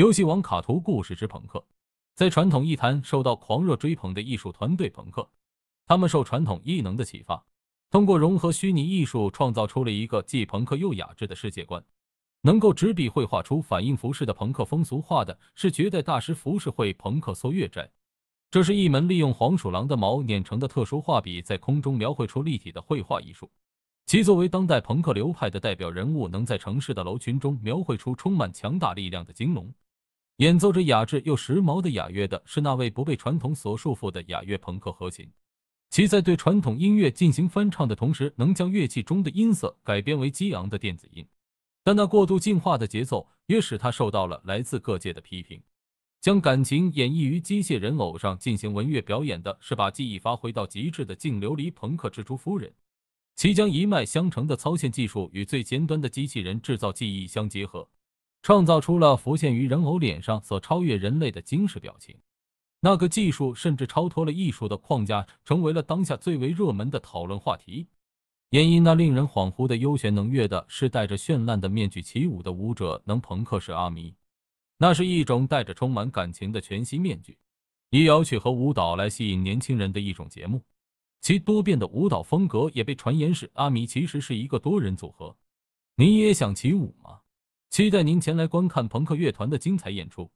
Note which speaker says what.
Speaker 1: 游戏王卡图故事之朋克，在传统艺坛受到狂热追捧的艺术团队朋克，他们受传统艺能的启发，通过融合虚拟艺术，创造出了一个既朋克又雅致的世界观。能够执笔绘画出反映服饰的朋克风俗画的是绝代大师服饰绘朋克蓑越斋。这是一门利用黄鼠狼的毛碾成的特殊画笔，在空中描绘出立体的绘画艺术。其作为当代朋克流派的代表人物，能在城市的楼群中描绘出充满强大力量的金龙。演奏着雅致又时髦的雅乐的是那位不被传统所束缚的雅乐朋克合琴，其在对传统音乐进行翻唱的同时，能将乐器中的音色改编为激昂的电子音。但那过度进化的节奏也使他受到了来自各界的批评。将感情演绎于机械人偶上进行文乐表演的是把技艺发挥到极致的净琉璃朋克蜘蛛夫人，其将一脉相承的操线技术与最尖端的机器人制造技艺相结合。创造出了浮现于人偶脸上所超越人类的精世表情，那个技术甚至超脱了艺术的框架，成为了当下最为热门的讨论话题。演绎那令人恍惚的悠玄能乐的是戴着绚烂的面具起舞的舞者能朋克式阿弥，那是一种带着充满感情的全息面具，以摇曲和舞蹈来吸引年轻人的一种节目。其多变的舞蹈风格也被传言是阿弥其实是一个多人组合。你也想起舞吗？期待您前来观看朋克乐团的精彩演出。